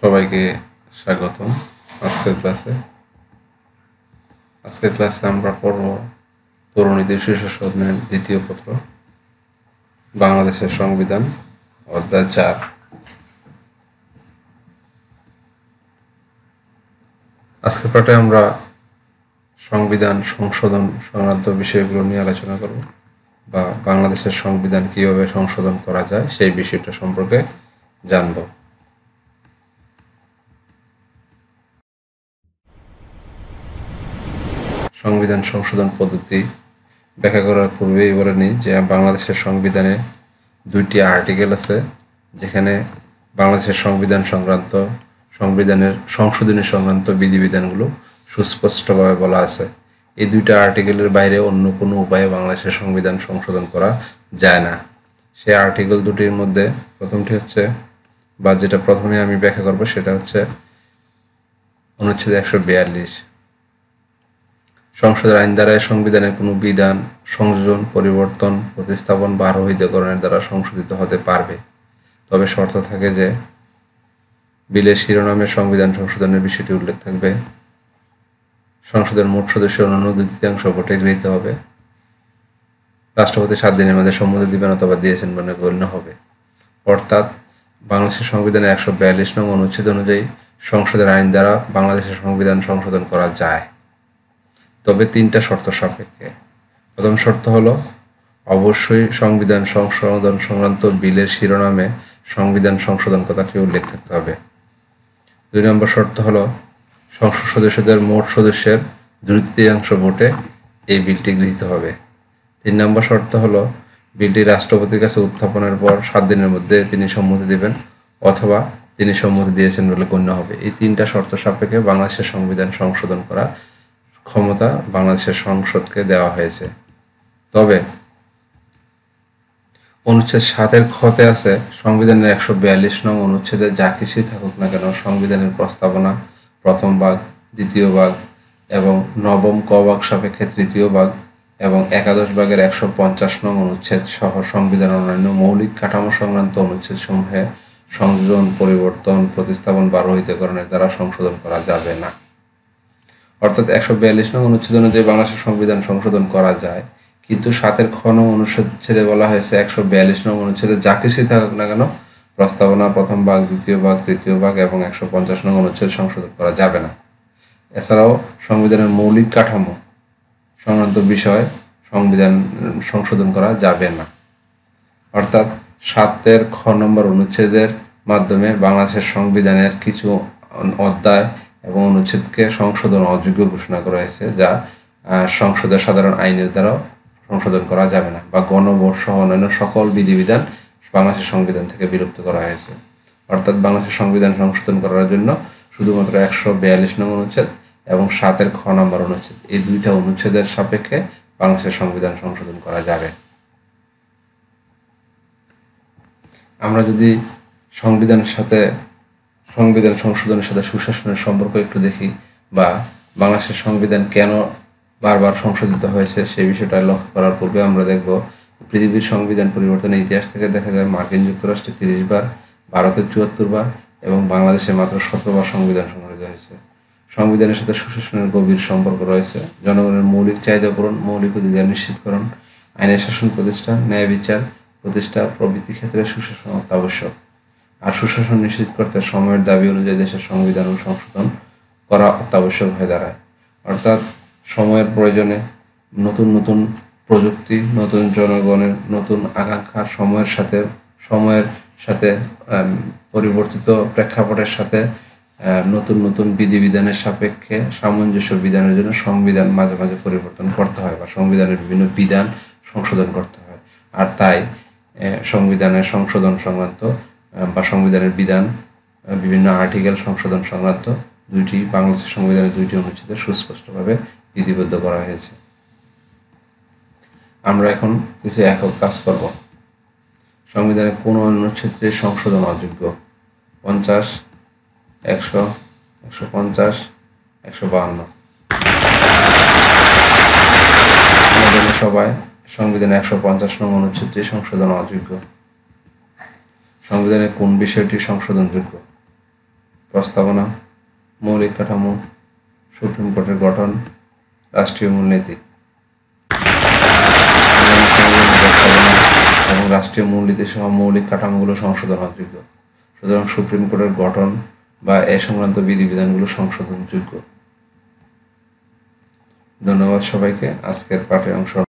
সবাইকে স্বাগত আজকের ক্লাসে আজকের ক্লাসে আমরা পড়ব তরুণীদের শিশু সদনের দ্বিতীয় পত্র বাংলাদেশের সংবিধান অধ্যায় চার আজকের পাঠে আমরা সংবিধান সংশোধন সংক্রান্ত বিষয়গুলো নিয়ে আলোচনা করব বা বাংলাদেশের সংবিধান কিভাবে সংশোধন করা যায় সেই বিষয়টা সম্পর্কে জানবো সংবিধান সংশোধন পদ্ধতি ব্যাখ্যা করার পূর্বেই বলে নিই যে বাংলাদেশের সংবিধানে দুইটি আর্টিকেল আছে যেখানে বাংলাদেশের সংবিধান সংক্রান্ত সংবিধানের সংশোধনী সংক্রান্ত বিধিবিধানগুলো সুস্পষ্টভাবে বলা আছে এই দুইটা আর্টিকেলের বাইরে অন্য কোনো উপায়ে বাংলাদেশের সংবিধান সংশোধন করা যায় না সেই আর্টিকেল দুটির মধ্যে প্রথমটি হচ্ছে বা যেটা প্রথমে আমি ব্যাখ্যা করব সেটা হচ্ছে অনুচ্ছেদ একশো বিয়াল্লিশ সংসদের আইন দ্বারাই সংবিধানের কোনো বিধান সংযোজন পরিবর্তন প্রতিস্থাপন বা আরোহিতকরণের দ্বারা সংশোধিত হতে পারবে তবে শর্ত থাকে যে বিলের শিরোনামে সংবিধান সংশোধনের বিষয়টি উল্লেখ থাকবে সংসদের মোট সদস্য অন্যান্য তৃতীয়াংশ ভোটে গৃহীত হবে রাষ্ট্রপতি সাত দিনের মধ্যে সম্মত দিবেন অথবা দিয়েছেন মানে গণ্য হবে অর্থাৎ বাংলাদেশের সংবিধানের একশো বিয়াল্লিশ নং অনুচ্ছেদ অনুযায়ী সংসদের আইন দ্বারা বাংলাদেশের সংবিধান সংশোধন করা যায় তবে তিনটা শর্ত সাপেক্ষে প্রথম শর্ত হলো অবশ্যই সংবিধান সংশোধন সংক্রান্ত বিলের শিরোনামে সংবিধান সংশোধন কথাটি উল্লেখ থাকতে হবে দুই নম্বর শর্ত হলো সংসদ সদস্যদের মোট সদস্যের দুই তৃতীয়াংশ ভোটে এই বিলটি গৃহীত হবে তিন নম্বর শর্ত হলো বিলটি রাষ্ট্রপতির কাছে উত্থাপনের পর সাত দিনের মধ্যে তিনি সম্মতি দেবেন অথবা তিনি সম্মতি দিয়েছেন বলে গণ্য হবে এই তিনটা শর্ত সাপেক্ষে বাংলাদেশের সংবিধান সংশোধন করা ক্ষমতা বাংলাদেশের সংসদকে দেওয়া হয়েছে তবে অনুচ্ছেদ সাতের ক্ষতে আছে সংবিধানের একশো বিয়াল্লিশ নং অনুচ্ছেদে যা কিছুই থাকুক না কেন সংবিধানের প্রস্তাবনা প্রথম ভাগ দ্বিতীয় ভাগ এবং নবম ক ভাগ সাপেক্ষে তৃতীয় ভাগ এবং একাদশ ভাগের একশো পঞ্চাশ নং অনুচ্ছেদ সহ সংবিধান অন্যান্য মৌলিক কাঠামো সংক্রান্ত অনুচ্ছেদ সমূহে সংযোজন পরিবর্তন প্রতিস্থাপন বা রহিতকরণের দ্বারা সংশোধন করা যাবে না অর্থাৎ একশো বিয়াল্লিশ নং অনুচ্ছেদ অনুযায়ী বাংলাদেশের সংবিধান সংশোধন করা যায় কিন্তু সাতের খ নং অনুচ্ছেদে বলা হয়েছে একশো বিয়াল্লিশ নং অনুচ্ছেদে যা কিছুই থাকুক না কেন প্রস্তাবনা প্রথম ভাগ দ্বিতীয় ভাগ তৃতীয় ভাগ এবং একশো পঞ্চাশ নং অনুচ্ছেদ সংশোধন করা যাবে না এছাড়াও সংবিধানের মৌলিক কাঠামো সংক্রান্ত বিষয় সংবিধান সংশোধন করা যাবে না অর্থাৎ সাতের খ নম্বর অনুচ্ছেদের মাধ্যমে বাংলাদেশের সংবিধানের কিছু অধ্যায় এবং অনুচ্ছেদকে সংশোধন অযোগ্য ঘোষণা করা হয়েছে যা সংসদের সাধারণ আইনের দ্বারা সংশোধন করা যাবে না বা গণভোট সহ অন্যান্য সকল বিধিবিধান বাংলাদেশের সংবিধান থেকে বিলুপ্ত করা হয়েছে অর্থাৎ বাংলাদেশের সংবিধান সংশোধন করার জন্য শুধুমাত্র একশো বিয়াল্লিশ নম্বর অনুচ্ছেদ এবং সাতের খ নম্বর অনুচ্ছেদ এই দুইটা অনুচ্ছেদের সাপেক্ষে বাংলাদেশের সংবিধান সংশোধন করা যাবে আমরা যদি সংবিধানের সাথে সংবিধান সংশোধনের সাথে সুশাসনের সম্পর্ক একটু দেখি বা বাংলাদেশের সংবিধান কেন বারবার সংশোধিত হয়েছে সেই বিষয়টা লক্ষ্য করার পূর্বে আমরা দেখব পৃথিবীর সংবিধান পরিবর্তনের ইতিহাস থেকে দেখা যায় মার্কিন যুক্তরাষ্ট্রে তিরিশ বার ভারতে চুয়াত্তর বার এবং বাংলাদেশে মাত্র সতেরোবার সংবিধান সংশোধিত হয়েছে সংবিধানের সাথে সুশাসনের গভীর সম্পর্ক রয়েছে জনগণের মৌলিক চাহিদা পূরণ মৌলিক অধিকার নিশ্চিতকরণ আইনের শাসন প্রতিষ্ঠা ন্যায় বিচার প্রতিষ্ঠা প্রভৃতি ক্ষেত্রে সুশাসন অত্যাবশ্যক আর সুশাসন নিশ্চিত করতে সময়ের দাবি অনুযায়ী দেশের সংবিধান সংশোধন করা অত্যাবশ্যক হয়ে দাঁড়ায় অর্থাৎ সময়ের প্রয়োজনে নতুন নতুন প্রযুক্তি নতুন জনগণের নতুন আকাঙ্ক্ষা সময়ের সাথে সময়ের সাথে পরিবর্তিত প্রেক্ষাপটের সাথে নতুন নতুন বিধিবিধানের সাপেক্ষে সামঞ্জস্য বিধানের জন্য সংবিধান মাঝে মাঝে পরিবর্তন করতে হয় বা সংবিধানের বিভিন্ন বিধান সংশোধন করতে হয় আর তাই সংবিধানের সংশোধন সংক্রান্ত বা সংবিধানের বিধান বিভিন্ন আর্টিকেল সংশোধন সংক্রান্ত দুইটি বাংলাদেশের সংবিধানের দুইটি অনুচ্ছেদে সুস্পষ্টভাবে বিধিবদ্ধ করা হয়েছে আমরা এখন কিছু একক কাজ করব সংবিধানের কোনো অনুচ্ছেদে সংশোধন অযোগ্য পঞ্চাশ একশো একশো পঞ্চাশ একশো বাহান্ন সবাই সংবিধান একশো পঞ্চাশ নং অনুচ্ছেদটি সংশোধন অযোগ্য সংবিধানের কোন বিষয়টি সংশোধনযোগ্য প্রস্তাবনা মৌলিক কাঠামো সুপ্রিম কোর্টের গঠন রাষ্ট্রীয় মূলনীতি এবং রাষ্ট্রীয় মূলনীতি সহ মৌলিক কাঠামোগুলো সংশোধন যোগ্য সুতরাং সুপ্রিম কোর্টের গঠন বা এ সংক্রান্ত বিধিবিধানগুলো সংশোধনযোগ্য ধন্যবাদ সবাইকে আজকের পাঠে অংশ